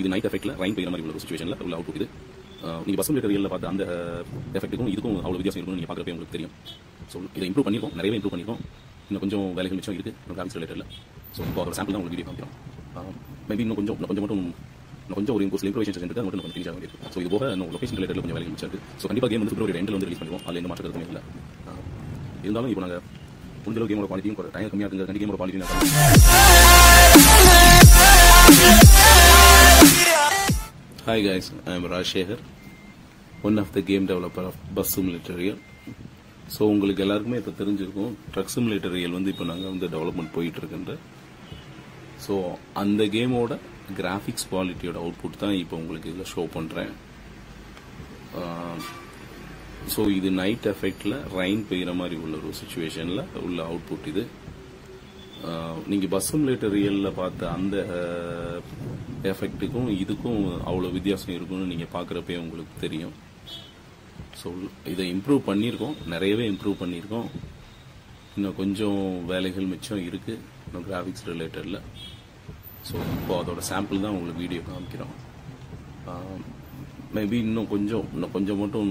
இது night எஃபெக்ட்ல Rhine பெய்யற மாதிரி உள்ள சுச்சுவேஷன்ல உள்ள அவுட் இருக்குது நீங்க பஸ் ரியில் பார்த்த அந்த எஃபெக்ட்டுக்கும் இதுக்கும் அவ்வளோ வித்தியாசம் இருக்கும் நீங்கள் பாக்கிறப்ப உங்களுக்கு தெரியும் ஸோ இதை இம்ப்ரூவ் பண்ணிருக்கோம் நிறைய இம்ப்ரூவ் பண்ணிருக்கோம் இன்னும் கொஞ்சம் வேலைகள் மிச்சம் இருக்குது கிராஃபிக்ஸ் ரிலேட்டடில் ஸோ இப்போ ஒரு சாம்பிள் தான் உங்களுக்கு வீடியோ காமிக்கிறோம் மேபி இன்னும் கொஞ்சம் கொஞ்சம் மட்டும் கொஞ்சம் ஒரு இம்ப்ரூவ் இம்ப்ரூவேஷன் சென்டர் மட்டும் கொஞ்சம் தெரிஞ்சாக இருக்கும் ஸோ இது போக இன்னும் லொக்கேஷன் ரிலேட்டட் கொஞ்சம் வேலைகள் மிச்சம் ஸோ கண்டிப்பாக கேம் வந்து பிப்ரவரி ரெண்டில் வந்து ரிலீஸ் பண்ணுவோம் அதில் என்ன மாற்றம் இல்லை இருந்தாலும் இப்போ நாங்கள் முடிஞ்சளவு கேமோட குவாலிட்டியும் டைம் கம்மியாக கண்டிப்பாக கேமோட quality Hi guys, I'm Raj Shekhar, one of the game developer of Bus Simulator Real. So உங்களுக்கு எல்லாருக்குமே இப்போ தெரிஞ்சிருக்கும் ட்ரக் சிமுலேட்டர் ரியல் வந்து இப்போ நாங்கள் வந்து டெவலப்மெண்ட் போயிட்டுருக்குன்ற ஸோ அந்த கேமோட கிராஃபிக்ஸ் குவாலிட்டியோட அவுட்புட் தான் இப்போ உங்களுக்கு இதில் ஷோ பண்ணுறேன் ஸோ இது நைட் எஃபெக்டில் ரைன் பெய்கிற மாதிரி உள்ள ஒரு சுச்சுவேஷனில் உள்ள அவுட்புட் இது நீங்கள் பஸ் சிமுலேட்டர் ரியலில் பார்த்த அந்த எஃபெக்ட்டுக்கும் இதுக்கும் அவ்வளோ வித்தியாசம் இருக்கும்னு நீங்கள் பார்க்குறப்பே உங்களுக்கு தெரியும் ஸோ இதை இம்ப்ரூவ் பண்ணியிருக்கோம் நிறையவே இம்ப்ரூவ் பண்ணியிருக்கோம் இன்னும் கொஞ்சம் வேலைகள் மிச்சம் இருக்குது இன்னும் கிராஃபிக்ஸ் ரிலேட்டடில் ஸோ இப்போ அதோட சாம்பிள் தான் உங்களுக்கு வீடியோ காமிக்கிறோம் மேபி இன்னும் கொஞ்சம் இன்னும் கொஞ்சம் மட்டும்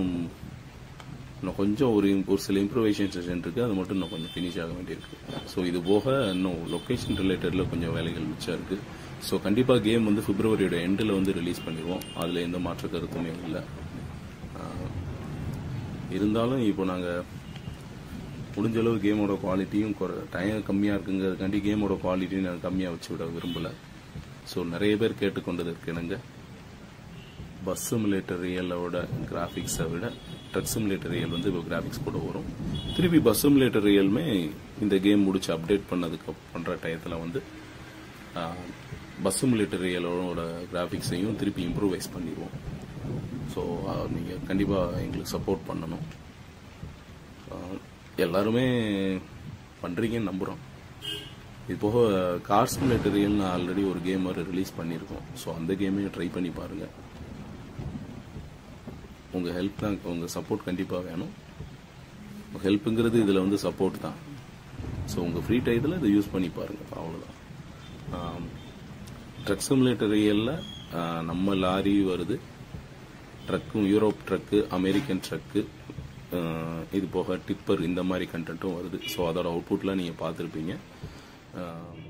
இன்னும் கொஞ்சம் ஒரு ஒரு சில இம்ப்ரூவைசேஷன் செஷன் இருக்குது அது மட்டும் இன்னும் கொஞ்சம் ஃபினிஷ் ஆக வேண்டியிருக்கு ஸோ இது போக இன்னும் லொக்கேஷன் ரிலேட்டடில் கொஞ்சம் வேலைகள் மிச்சம் இருக்குது ஸோ கண்டிப்பாக கேம் வந்து பிப்ரவரியோட எண்டில் வந்து ரிலீஸ் பண்ணிடுவோம் அதில் எந்த மாற்று கருத்துமே இல்லை இருந்தாலும் இப்போ நாங்கள் முடிஞ்ச அளவு கேமோட குவாலிட்டியும் டைம் கம்மியாக இருக்குங்கிறதுக்காண்டி கேமோட குவாலிட்டியும் நாங்கள் கம்மியாக வச்சு விட விரும்பலை ஸோ நிறைய பேர் கேட்டுக்கொண்டதற்கு எனக்கு பஸ் சிமுலேட்டர் ரியலோட கிராஃபிக்ஸை விட டச் சிமுலேட்டர் ரியல் வந்து இப்போ கிராஃபிக்ஸ் கூட வரும் திருப்பி பஸ் சிமுலேட்டர் ரியலுமே இந்த கேம் முடிச்சு அப்டேட் பண்ணதுக்கு பண்ணுற டயத்தில் வந்து பஸ் சிமுலேட்டர் ரியலோட கிராஃபிக்ஸையும் திருப்பி இம்ப்ரூவைஸ் பண்ணிடுவோம் ஸோ நீங்கள் கண்டிப்பாக எங்களுக்கு சப்போர்ட் பண்ணணும் எல்லாருமே பண்ணுறீங்கன்னு நம்புகிறோம் இது போக கார் சிமுலேட்டர் ரியல்னு ஆல்ரெடி ஒரு கேம் ரிலீஸ் பண்ணியிருக்கோம் ஸோ அந்த கேமையும் ட்ரை பண்ணி பாருங்கள் உங்கள் ஹெல்ப் தான் உங்கள் சப்போர்ட் கண்டிப்பாக வேணும் ஹெல்ப்புங்கிறது இதில் வந்து சப்போர்ட் தான் ஸோ உங்கள் ஃப்ரீ டைத்தில் இதை யூஸ் பண்ணி பாருங்கள் அவ்வளோதான் ட்ரக் சிமுலேட்டர் ரியலில் நம்ம லாரி வருது ட்ரக்கும் யூரோப் ட்ரக்கு அமெரிக்கன் ட்ரக்கு இது போக டிப்பர் இந்த மாதிரி கண்டென்ட்டும் வருது ஸோ அதோட அவுட்புட்லாம் நீங்கள் பார்த்துருப்பீங்க